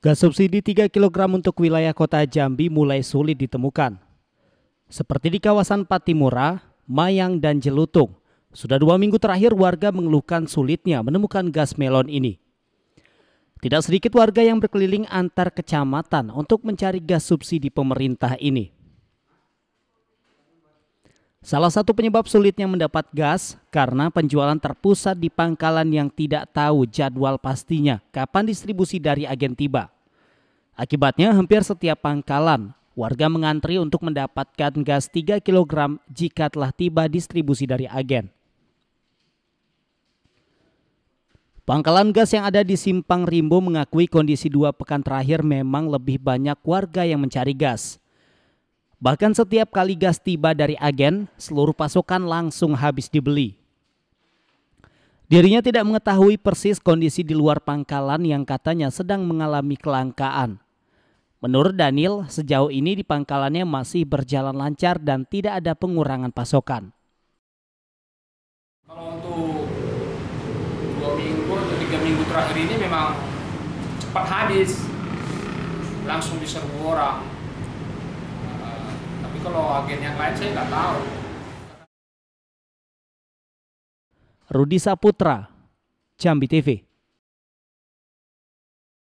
Gas subsidi 3 kg untuk wilayah kota Jambi mulai sulit ditemukan. Seperti di kawasan Patimura, Mayang, dan Jelutung, sudah dua minggu terakhir warga mengeluhkan sulitnya menemukan gas melon ini. Tidak sedikit warga yang berkeliling antar kecamatan untuk mencari gas subsidi pemerintah ini. Salah satu penyebab sulitnya mendapat gas karena penjualan terpusat di pangkalan yang tidak tahu jadwal pastinya kapan distribusi dari agen tiba. Akibatnya hampir setiap pangkalan warga mengantri untuk mendapatkan gas 3 kg jika telah tiba distribusi dari agen. Pangkalan gas yang ada di Simpang Rimbo mengakui kondisi dua pekan terakhir memang lebih banyak warga yang mencari gas. Bahkan setiap kali gas tiba dari agen, seluruh pasokan langsung habis dibeli. Dirinya tidak mengetahui persis kondisi di luar pangkalan yang katanya sedang mengalami kelangkaan. Menurut Daniel, sejauh ini di pangkalannya masih berjalan lancar dan tidak ada pengurangan pasokan. Kalau untuk dua minggu atau tiga minggu terakhir ini memang cepat habis, langsung diserbu orang bagian yang lain saya nggak tahu. Rudi Saputra, Jambi TV.